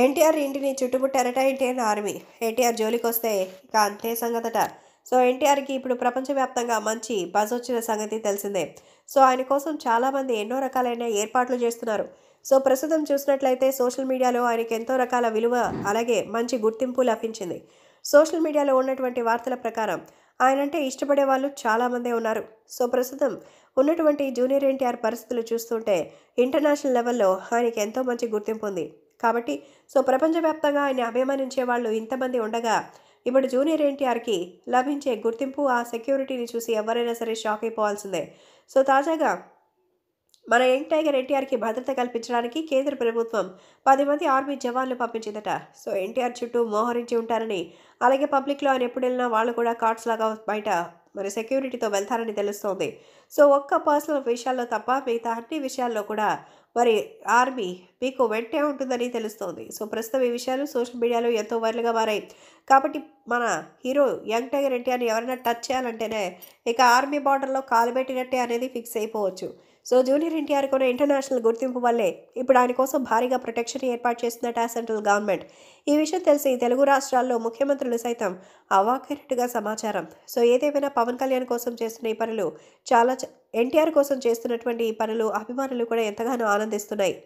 ఎన్టీఆర్ ఇంటిని చుట్టుముట్టారట ఎన్టీఆర్ ఆర్మీ ఎన్టీఆర్ జోలికి వస్తే ఇక అంతే సంగతట సో ఎన్టీఆర్కి ఇప్పుడు ప్రపంచవ్యాప్తంగా మంచి బజ్ వచ్చిన సంగతి తెలిసిందే సో ఆయన కోసం చాలామంది ఎన్నో రకాలైన ఏర్పాట్లు చేస్తున్నారు సో ప్రస్తుతం చూసినట్లయితే సోషల్ మీడియాలో ఆయనకి ఎంతో రకాల విలువ అలాగే మంచి గుర్తింపు లభించింది సోషల్ మీడియాలో ఉన్నటువంటి వార్తల ప్రకారం ఆయనంటే ఇష్టపడే వాళ్ళు చాలామందే ఉన్నారు సో ప్రస్తుతం ఉన్నటువంటి జూనియర్ ఎన్టీఆర్ పరిస్థితులు చూస్తుంటే ఇంటర్నేషనల్ లెవెల్లో ఆయనకి ఎంతో మంచి గుర్తింపు ఉంది కాబట్టి సో ప్రపంచవ్యాప్తంగా ఆయన అభిమానించే వాళ్ళు ఇంతమంది ఉండగా ఇప్పుడు జూనియర్ ఎన్టీఆర్కి లభించే గుర్తింపు ఆ సెక్యూరిటీని చూసి ఎవరైనా సరే షాక్ అయిపోవాల్సిందే సో తాజాగా మన యంగ్ టైగర్ ఎన్టీఆర్కి భద్రత కల్పించడానికి కేంద్ర ప్రభుత్వం పది మంది ఆర్మీ జవాన్లు పంపించిందట సో ఎన్టీఆర్ చుట్టూ మోహరించి ఉంటారని అలాగే పబ్లిక్లో ఆయన ఎప్పుడు వెళ్ళినా వాళ్ళు కూడా కార్డ్స్ లాగా బయట మరి సెక్యూరిటీతో వెళ్తారని తెలుస్తోంది సో ఒక్క పర్సనల్ విషయాల్లో తప్ప మిగతా అన్ని విషయాల్లో కూడా మరి ఆర్మీ మీకు వెంటే ఉంటుందని తెలుస్తోంది సో ప్రస్తుతం ఈ విషయాలు సోషల్ మీడియాలో ఎంతో వైరల్గా మారాయి కాబట్టి మన హీరో యంగ్ టైగర్ ఎన్టీఆర్ ఎవరైనా టచ్ చేయాలంటేనే ఇక ఆర్మీ బార్డర్లో పెట్టినట్టే అనేది ఫిక్స్ అయిపోవచ్చు సో జూనియర్ ఎన్టీఆర్ కొన్ని ఇంటర్నేషనల్ గుర్తింపు వల్లే ఇప్పుడు ఆయన కోసం భారీగా ప్రొటెక్షన్ ఏర్పాటు చేస్తుందట సెంట్రల్ గవర్నమెంట్ ఈ విషయం తెలిసి తెలుగు రాష్ట్రాల్లో ముఖ్యమంత్రులు సైతం అవాకైనట్టుగా సమాచారం సో ఏదేమైనా పవన్ కళ్యాణ్ కోసం చేస్తున్న ఈ పనులు చాలా ఎన్టీఆర్ కోసం చేస్తున్నటువంటి ఈ పనులు అభిమానులు కూడా ఎంతగానో ఆనందిస్తున్నాయి